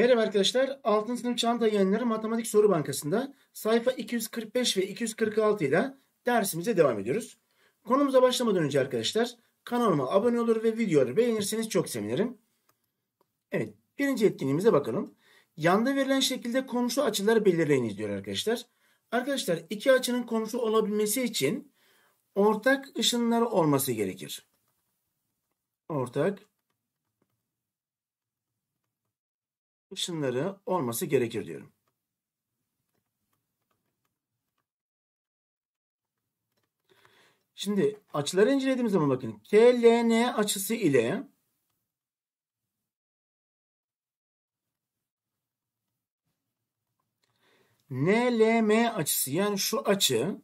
Merhaba arkadaşlar. Altın sınıf çanta yayınları matematik soru bankasında sayfa 245 ve 246 ile dersimize devam ediyoruz. Konumuza başlamadan önce arkadaşlar kanalıma abone olur ve videoları beğenirseniz çok sevinirim. Evet birinci etkinliğimize bakalım. Yanda verilen şekilde komşu açıları belirleyiniz diyor arkadaşlar. Arkadaşlar iki açının komşu olabilmesi için ortak ışınları olması gerekir. Ortak ışınları olması gerekir diyorum. Şimdi açıları incelediğimiz zaman bakın KLN açısı ile NLM açısı yani şu açı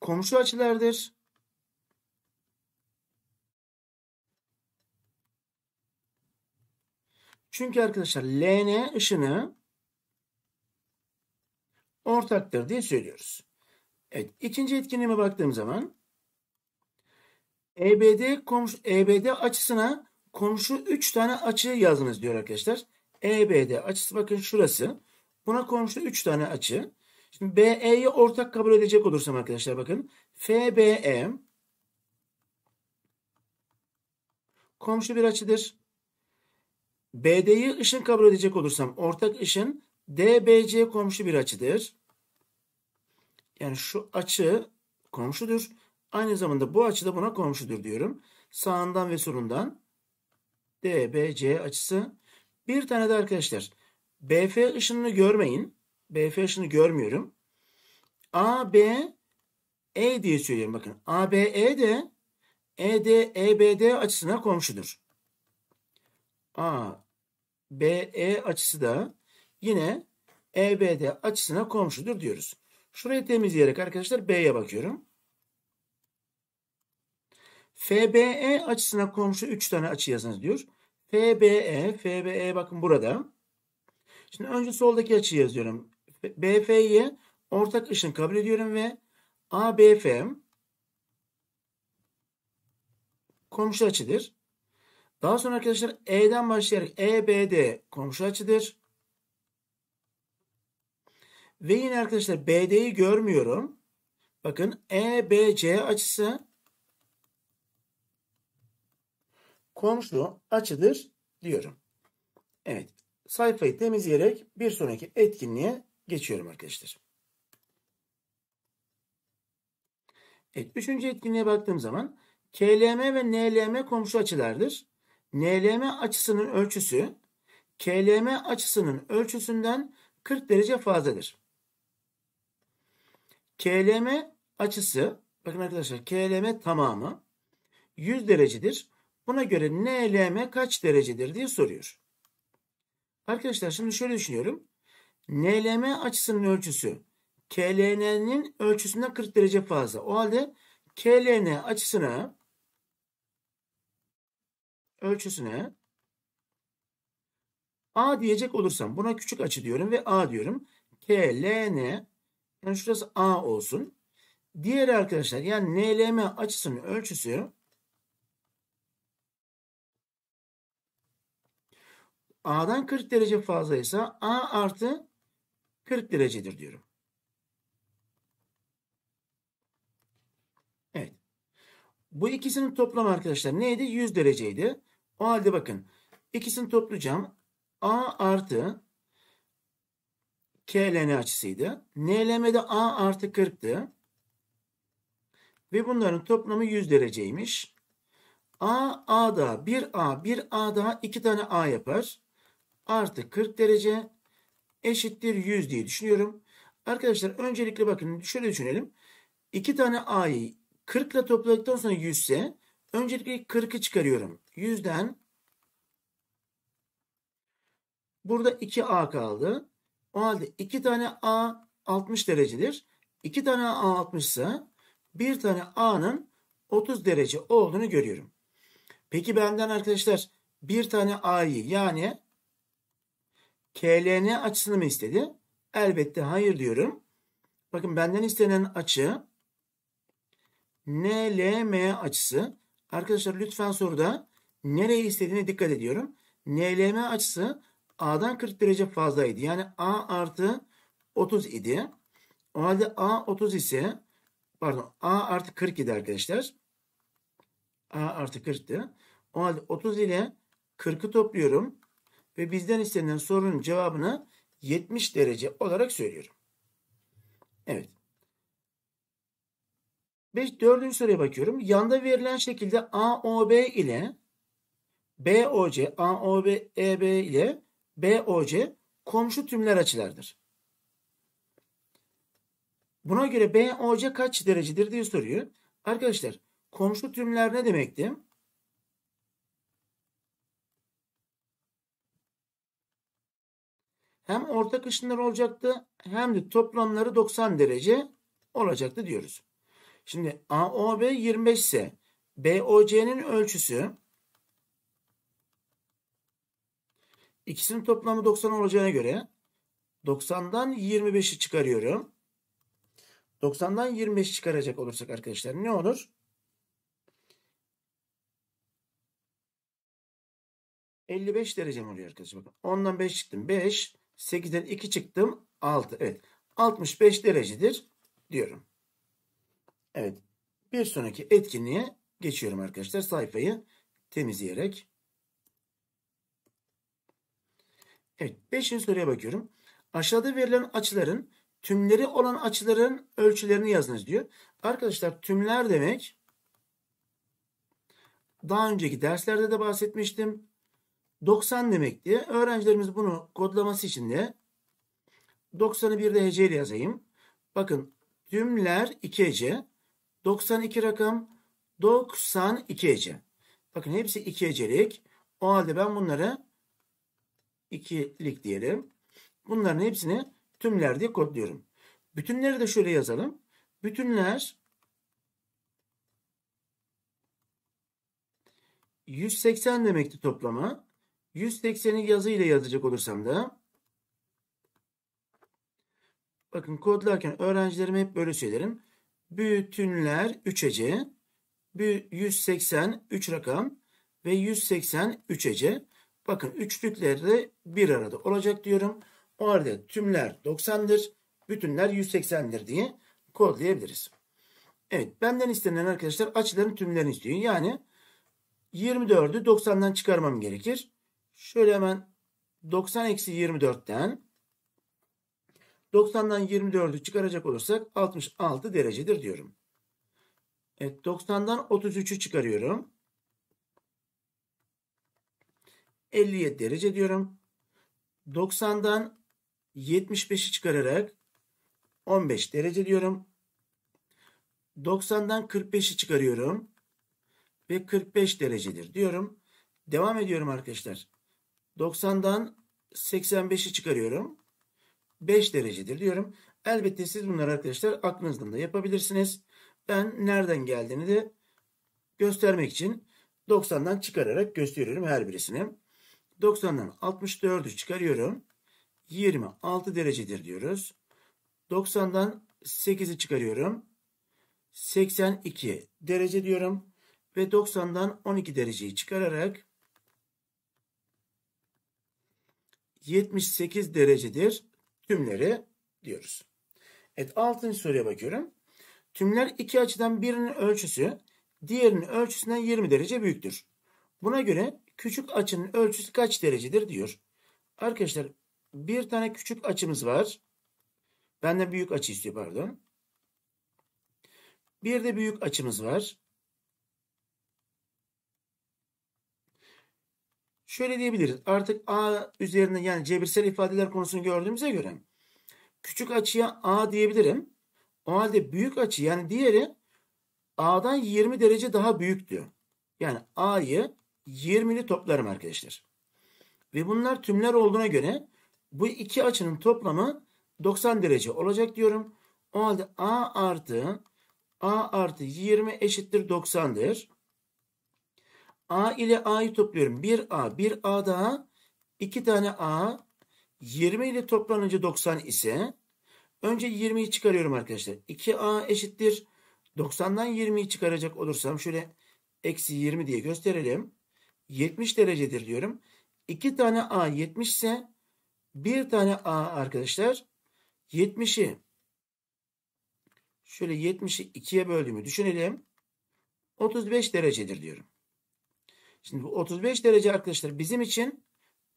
komşu açılardır. Çünkü arkadaşlar LN ışını ortaktır diye söylüyoruz. Evet, ikinci etkinliğime baktığım zaman EBD komşu EBD açısına komşu 3 tane açı yazınız diyor arkadaşlar. EBD açısı bakın şurası. Buna komşu 3 tane açı. Şimdi BE'yi ortak kabul edecek olursam arkadaşlar bakın. FBE komşu bir açıdır. BD'yi ışın kabul edecek olursam ortak ışın DBC komşu bir açıdır. Yani şu açı komşudur. Aynı zamanda bu açı da buna komşudur diyorum. Sağından ve solundan DBC açısı. Bir tane de arkadaşlar BF ışınını görmeyin. BF ışını görmüyorum. AB E diye söylüyorum bakın. ABE de ED EBD açısına komşudur. A BE açısı da yine EBD açısına komşudur diyoruz. Şurayı temizleyerek arkadaşlar B'ye bakıyorum. FBE açısına komşu 3 tane açı yazınız diyor. FBE, FBE bakın burada. Şimdi önce soldaki açıyı yazıyorum. BF'ye ortak ışın kabul ediyorum ve ABF komşu açıdır. Daha sonra arkadaşlar E'den başlayarak EBD komşu açıdır. Ve yine arkadaşlar BD'yi görmüyorum. Bakın EBC açısı komşu açıdır diyorum. Evet. Sayfayı temizleyerek bir sonraki etkinliğe geçiyorum arkadaşlar. Evet, üçüncü etkinliğe baktığım zaman KLM ve NLM komşu açılardır. NLM açısının ölçüsü KLM açısının ölçüsünden 40 derece fazladır. KLM açısı bakın arkadaşlar KLM tamamı 100 derecedir. Buna göre NLM kaç derecedir diye soruyor. Arkadaşlar şimdi şöyle düşünüyorum. NLM açısının ölçüsü KLN'nin ölçüsünden 40 derece fazla. O halde KLN açısına ölçüsüne A diyecek olursam buna küçük açı diyorum ve A diyorum. K, L, N yani şurası A olsun. diğer arkadaşlar yani NLM açısının ölçüsü A'dan 40 derece fazlaysa A artı 40 derecedir diyorum. Evet. Bu ikisinin toplamı arkadaşlar neydi? 100 dereceydi. O halde bakın ikisini toplayacağım. A artı KLN açısıydı. NLM'de A artı 40'tı. Ve bunların toplamı 100 dereceymiş. A, A daha 1A, 1A daha 2 tane A yapar. Artı 40 derece eşittir 100 diye düşünüyorum. Arkadaşlar öncelikle bakın şöyle düşünelim. 2 tane A'yı 40 ile topladıktan sonra 100 ise Öncelikle 40'ı çıkarıyorum. 100'den burada 2A kaldı. O halde 2 tane A 60 derecedir. 2 tane A 60 ise 1 tane A'nın 30 derece olduğunu görüyorum. Peki benden arkadaşlar bir tane A'yı yani KLN açısını mı istedi? Elbette hayır diyorum. Bakın benden istenen açı NLM açısı. Arkadaşlar lütfen soruda nereye istediğine dikkat ediyorum. NLM açısı A'dan 40 derece fazlaydı. Yani A artı 30 idi. O halde A 30 ise pardon A artı 40 idi arkadaşlar. A artı 40'tı. O halde 30 ile 40'ı topluyorum. Ve bizden istenilen sorunun cevabını 70 derece olarak söylüyorum. Evet. Ve dördüncü soruya bakıyorum. Yanda verilen şekilde AOB ile BOC, AOB, EB ile BOC komşu tümler açılardır. Buna göre BOC kaç derecedir diye soruyor. Arkadaşlar komşu tümler ne demekti? Hem ortak ışınlar olacaktı hem de toplamları 90 derece olacaktı diyoruz. Şimdi AOB 25 ise BOC'nin ölçüsü ikisinin toplamı 90 olacağına göre 90'dan 25'i çıkarıyorum. 90'dan 25 çıkaracak olursak arkadaşlar ne olur? 55 derecem oluyor arkadaşlar. Bakın 10'dan 5 çıktım. 5. 8'den 2 çıktım. 6. Evet. 65 derecedir diyorum. Evet. Bir sonraki etkinliğe geçiyorum arkadaşlar. Sayfayı temizleyerek. Evet. Beşinci soruya bakıyorum. Aşağıda verilen açıların tümleri olan açıların ölçülerini yazınız diyor. Arkadaşlar tümler demek daha önceki derslerde de bahsetmiştim. 90 diye Öğrencilerimiz bunu kodlaması için de bir 91'de heceyle yazayım. Bakın tümler 2 hece. 92 rakam 92 ece. Bakın hepsi 2 ecelik. O halde ben bunları ikilik diyelim. Bunların hepsini tümler diye kodluyorum. Bütünleri de şöyle yazalım. Bütünler 180 demekti toplama. 180'i yazı ile yazacak olursam da bakın kodlarken öğrencilerime hep böyle söylerim. Bütünler 3'ece. 183 rakam ve 183ece. Bakın üçlükler de bir arada olacak diyorum. O halde tümler 90'dır. Bütünler 180'dir diye kodlayabiliriz. Evet benden istenen arkadaşlar açıların tümlerini istiyor. Yani 24'ü 90'dan çıkarmam gerekir. Şöyle hemen 90 eksi 24'ten 90'dan 24'ü çıkaracak olursak 66 derecedir diyorum. Evet 90'dan 33'ü çıkarıyorum. 57 derece diyorum. 90'dan 75'i çıkararak 15 derece diyorum. 90'dan 45'i çıkarıyorum ve 45 derecedir diyorum. Devam ediyorum arkadaşlar. 90'dan 85'i çıkarıyorum. 5 derecedir diyorum. Elbette siz bunları arkadaşlar aklınızdan da yapabilirsiniz. Ben nereden geldiğini de göstermek için 90'dan çıkararak gösteriyorum her birisini. 90'dan 64'ü çıkarıyorum. 26 derecedir diyoruz. 90'dan 8'i çıkarıyorum. 82 derece diyorum. Ve 90'dan 12 dereceyi çıkararak 78 derecedir tümleri diyoruz. Evet 6. soruya bakıyorum. Tümler iki açıdan birinin ölçüsü diğerinin ölçüsünden 20 derece büyüktür. Buna göre küçük açının ölçüsü kaç derecedir diyor. Arkadaşlar bir tane küçük açımız var. Benden büyük açı istiyor pardon. Bir de büyük açımız var. şöyle diyebiliriz. Artık A üzerinde yani cebirsel ifadeler konusunu gördüğümüze göre küçük açıya A diyebilirim. O halde büyük açı yani diğeri A'dan 20 derece daha büyük diyor. Yani A'yı 20'li toplarım arkadaşlar. Ve bunlar tümler olduğuna göre bu iki açının toplamı 90 derece olacak diyorum. O halde A artı A artı 20 eşittir 90'dır. A ile A'yı topluyorum. 1A, 1A daha 2 tane A 20 ile toplanınca 90 ise önce 20'yi çıkarıyorum arkadaşlar. 2A eşittir. 90'dan 20'yi çıkaracak olursam şöyle eksi 20 diye gösterelim. 70 derecedir diyorum. 2 tane A 70 ise bir tane A arkadaşlar 70'i şöyle 70'i 2'ye böldüğümü düşünelim. 35 derecedir diyorum. Şimdi bu 35 derece arkadaşlar bizim için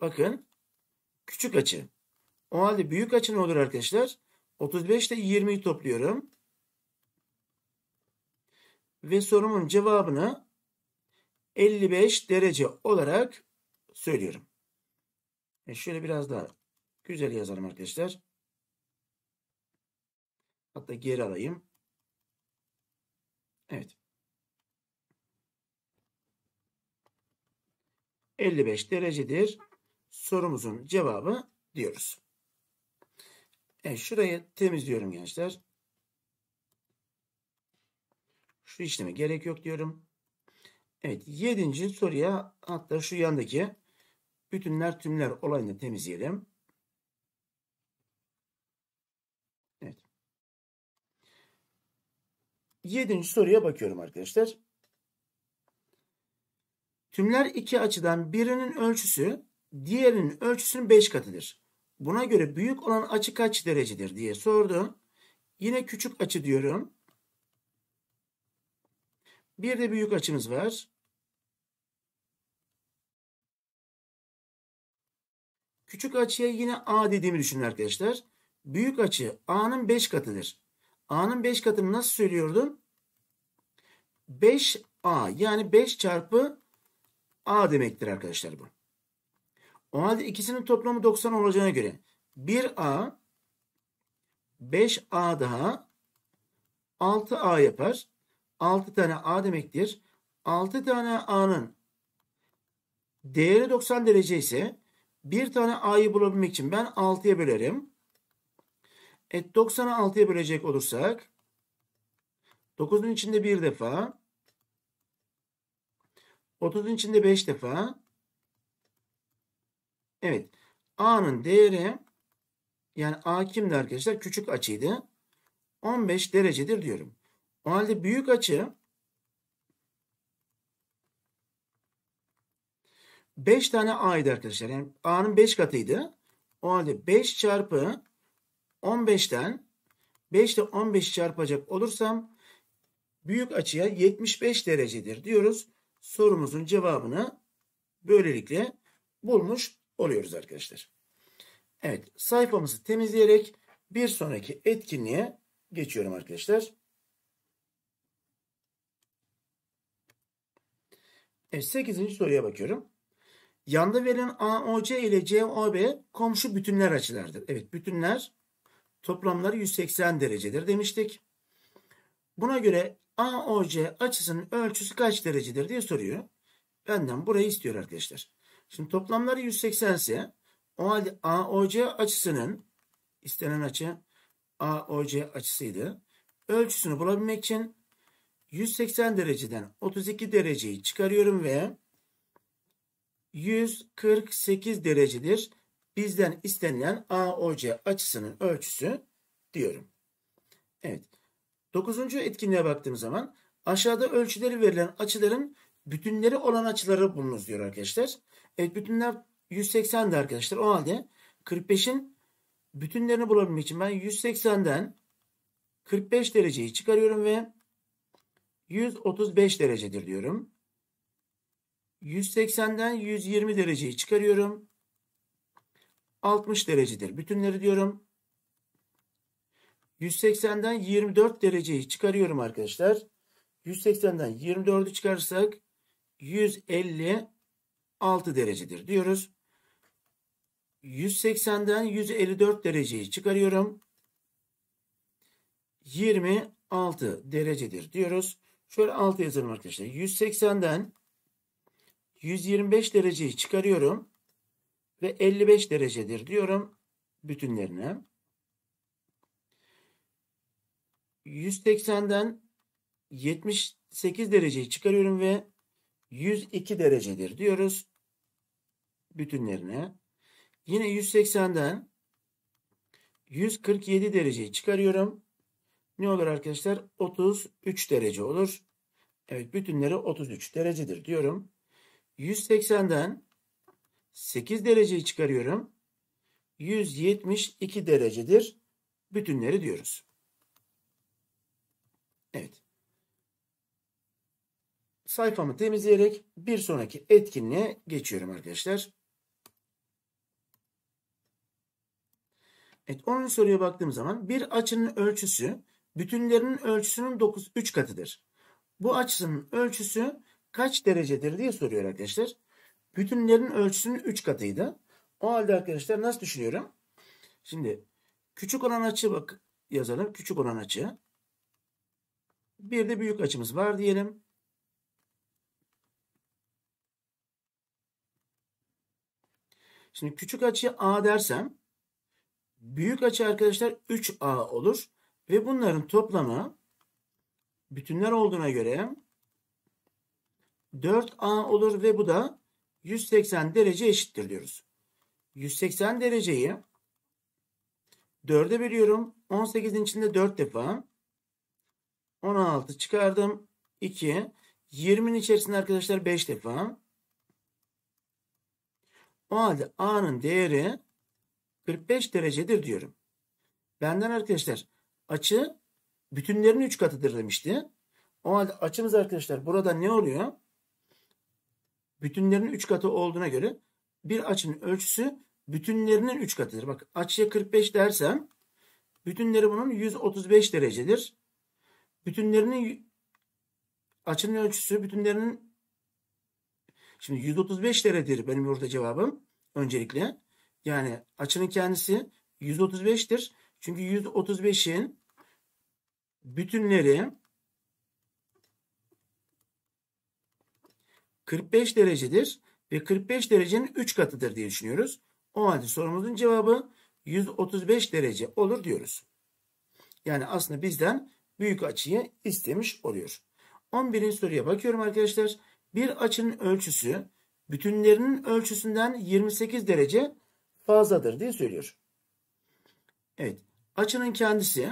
bakın küçük açı. O halde büyük açı ne olur arkadaşlar? 35 ile 20'yi topluyorum. Ve sorumun cevabını 55 derece olarak söylüyorum. E şöyle biraz daha güzel yazalım arkadaşlar. Hatta geri alayım. Evet. 55 derecedir. Sorumuzun cevabı diyoruz. Evet, şurayı temizliyorum gençler. Şu işleme gerek yok diyorum. Evet yedinci soruya hatta şu yandaki bütünler tümler olayını temizleyelim. Evet. Yedinci soruya bakıyorum arkadaşlar. Tümler iki açıdan birinin ölçüsü diğerinin ölçüsünün 5 katıdır. Buna göre büyük olan açı kaç derecedir diye sordu. Yine küçük açı diyorum. Bir de büyük açımız var. Küçük açıya yine A dediğimi düşünün arkadaşlar. Büyük açı A'nın 5 katıdır. A'nın 5 katını nasıl söylüyordum? 5A yani 5 çarpı A demektir arkadaşlar bu. O halde ikisinin toplamı 90 olacağına göre 1A 5A daha 6A yapar. 6 tane A demektir. 6 tane A'nın değeri 90 derece ise bir tane A'yı bulabilmek için ben 6'ya bölerim. E 90'ı 6'ya bölecek olursak 9'un içinde bir defa 30'un içinde 5 defa. Evet. A'nın değeri yani A kimdi arkadaşlar? Küçük açıydı. 15 derecedir diyorum. O halde büyük açı 5 tane A'ydı arkadaşlar. Yani A'nın 5 katıydı. O halde 5 çarpı 15'ten 5 ile 15 çarpacak olursam büyük açıya 75 derecedir diyoruz sorumuzun cevabını böylelikle bulmuş oluyoruz arkadaşlar. Evet sayfamızı temizleyerek bir sonraki etkinliğe geçiyorum arkadaşlar. Evet, 8. soruya bakıyorum. Yanda verilen AOC ile COB komşu bütünler açılardır. Evet bütünler toplamları 180 derecedir demiştik. Buna göre AOC açısının ölçüsü kaç derecedir diye soruyor. Benden burayı istiyor arkadaşlar. Şimdi toplamları 180 ise o halde AOC açısının istenen açı AOC açısıydı. Ölçüsünü bulabilmek için 180 dereceden 32 dereceyi çıkarıyorum ve 148 derecedir. Bizden istenilen AOC açısının ölçüsü diyorum. Evet. Dokuzuncu etkinliğe baktığım zaman aşağıda ölçüleri verilen açıların bütünleri olan açıları bulunuz diyor arkadaşlar. Evet bütünler 180'di arkadaşlar. O halde 45'in bütünlerini bulabilmek için ben 180'den 45 dereceyi çıkarıyorum ve 135 derecedir diyorum. 180'den 120 dereceyi çıkarıyorum. 60 derecedir. Bütünleri diyorum. 180'den 24 dereceyi çıkarıyorum arkadaşlar. 180'den 24'ü çıkarırsak 156 derecedir diyoruz. 180'den 154 dereceyi çıkarıyorum. 26 derecedir diyoruz. Şöyle 6 yazalım arkadaşlar. 180'den 125 dereceyi çıkarıyorum ve 55 derecedir diyorum bütünlerine. 180'den 78 dereceyi çıkarıyorum ve 102 derecedir diyoruz bütünlerine. Yine 180'den 147 dereceyi çıkarıyorum. Ne olur arkadaşlar? 33 derece olur. Evet bütünleri 33 derecedir diyorum. 180'den 8 dereceyi çıkarıyorum. 172 derecedir. Bütünleri diyoruz. Evet. Sayfamı temizleyerek bir sonraki etkinliğe geçiyorum arkadaşlar. Evet 10. soruya baktığım zaman bir açının ölçüsü bütünlerinin ölçüsünün 9 3 katıdır. Bu açının ölçüsü kaç derecedir diye soruyor arkadaşlar. Bütünlerin ölçüsünün 3 katıydı. O halde arkadaşlar nasıl düşünüyorum? Şimdi küçük olan açı bak yazalım. Küçük olan açı bir de büyük açımız var diyelim. Şimdi küçük açıya A dersem büyük açı arkadaşlar 3A olur ve bunların toplamı bütünler olduğuna göre 4A olur ve bu da 180 derece eşittir diyoruz. 180 dereceyi 4'e bölüyorum. 18'in içinde 4 defa. 16 çıkardım. 2. 20'nin içerisinde arkadaşlar 5 defa. O halde A'nın değeri 45 derecedir diyorum. Benden arkadaşlar açı bütünlerin 3 katıdır demişti. O halde açımız arkadaşlar burada ne oluyor? Bütünlerin 3 katı olduğuna göre bir açının ölçüsü bütünlerinin 3 katıdır. Bak açıya 45 dersem bütünleri bunun 135 derecedir. Bütünlerinin açının ölçüsü bütünlerinin şimdi 135 derecedir benim orada cevabım öncelikle. Yani açının kendisi 135'tir. Çünkü 135'in bütünleri 45 derecedir ve 45 derecenin 3 katıdır diye düşünüyoruz. O halde sorumuzun cevabı 135 derece olur diyoruz. Yani aslında bizden büyük açıyı istemiş oluyor. 11. soruya bakıyorum arkadaşlar. Bir açının ölçüsü bütünlerinin ölçüsünden 28 derece fazladır diye söylüyor. Evet. Açının kendisi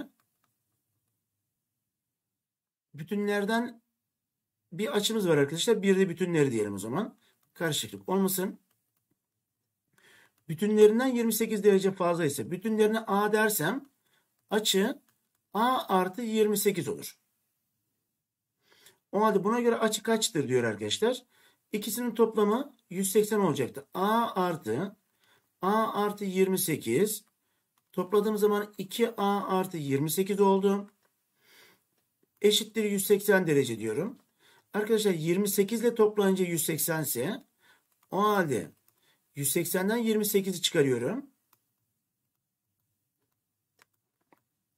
bütünlerden bir açımız var arkadaşlar. Bir de bütünleri diyelim o zaman. Karışıklık olmasın. Bütünlerinden 28 derece fazla ise bütünlerine A dersem açı A artı 28 olur. O halde buna göre açı kaçtır diyor arkadaşlar. İkisinin toplamı 180 olacaktı. A artı A artı 28 topladığım zaman 2A artı 28 oldu. Eşittir 180 derece diyorum. Arkadaşlar 28 ile toplayınca 180 ise o halde 180'den 28'i çıkarıyorum.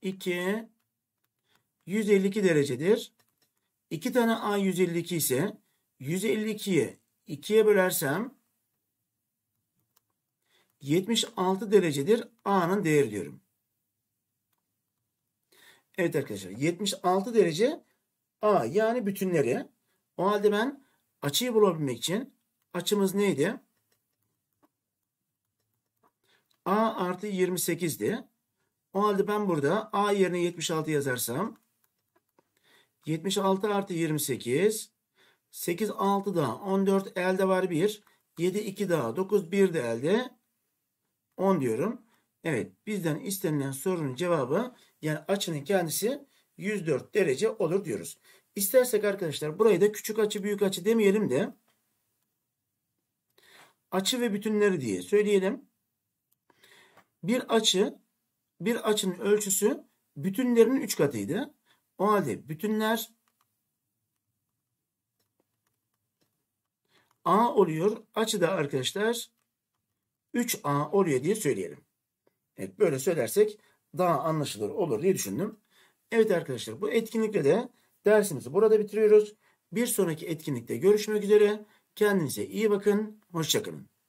2 152 derecedir. 2 tane A 152 ise 152'yi 2'ye bölersem 76 derecedir A'nın değeri diyorum. Evet arkadaşlar 76 derece A yani bütünleri. O halde ben açıyı bulabilmek için açımız neydi? A artı 28'di. O halde ben burada A yerine 76 yazarsam 76 artı 28 8 6 daha 14 elde var 1 7 2 daha 9 1 de elde 10 diyorum. Evet bizden istenilen sorunun cevabı yani açının kendisi 104 derece olur diyoruz. İstersek arkadaşlar burayı da küçük açı büyük açı demeyelim de açı ve bütünleri diye söyleyelim. Bir açı bir açının ölçüsü bütünlerinin 3 katıydı. O halde bütünler A oluyor. Açı da arkadaşlar 3A oluyor diye söyleyelim. Evet böyle söylersek daha anlaşılır olur diye düşündüm. Evet arkadaşlar bu etkinlikle de dersimizi burada bitiriyoruz. Bir sonraki etkinlikte görüşmek üzere. Kendinize iyi bakın. Hoşçakalın.